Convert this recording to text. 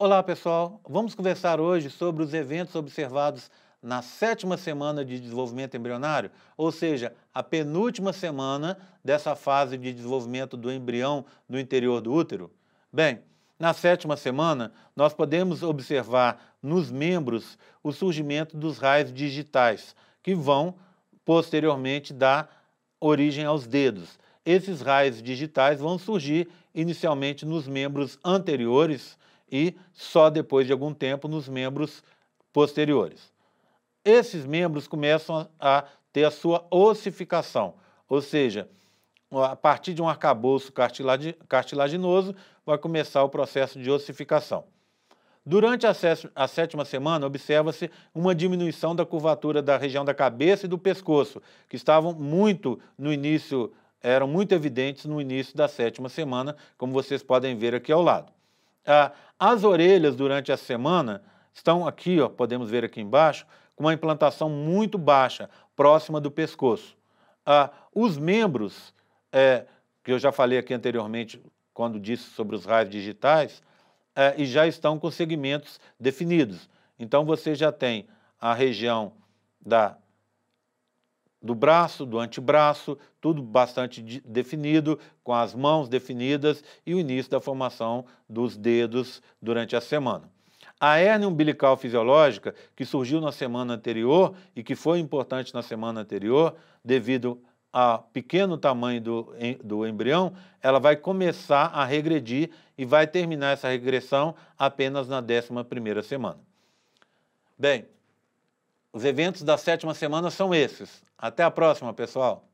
Olá, pessoal. Vamos conversar hoje sobre os eventos observados na sétima semana de desenvolvimento embrionário, ou seja, a penúltima semana dessa fase de desenvolvimento do embrião no interior do útero. Bem, na sétima semana, nós podemos observar nos membros o surgimento dos raios digitais, que vão posteriormente dar origem aos dedos. Esses raios digitais vão surgir inicialmente nos membros anteriores e só depois de algum tempo nos membros posteriores. Esses membros começam a ter a sua ossificação, ou seja, a partir de um arcabouço cartilaginoso, vai começar o processo de ossificação. Durante a sétima semana, observa-se uma diminuição da curvatura da região da cabeça e do pescoço, que estavam muito no início, eram muito evidentes no início da sétima semana, como vocês podem ver aqui ao lado. Ah, as orelhas durante a semana estão aqui, ó, podemos ver aqui embaixo, com uma implantação muito baixa, próxima do pescoço. Ah, os membros, é, que eu já falei aqui anteriormente quando disse sobre os raios digitais, é, e já estão com segmentos definidos. Então você já tem a região da do braço, do antebraço, tudo bastante definido, com as mãos definidas e o início da formação dos dedos durante a semana. A hérnia umbilical fisiológica, que surgiu na semana anterior e que foi importante na semana anterior, devido ao pequeno tamanho do, do embrião, ela vai começar a regredir e vai terminar essa regressão apenas na 11 primeira semana. Bem, os eventos da sétima semana são esses. Até a próxima, pessoal!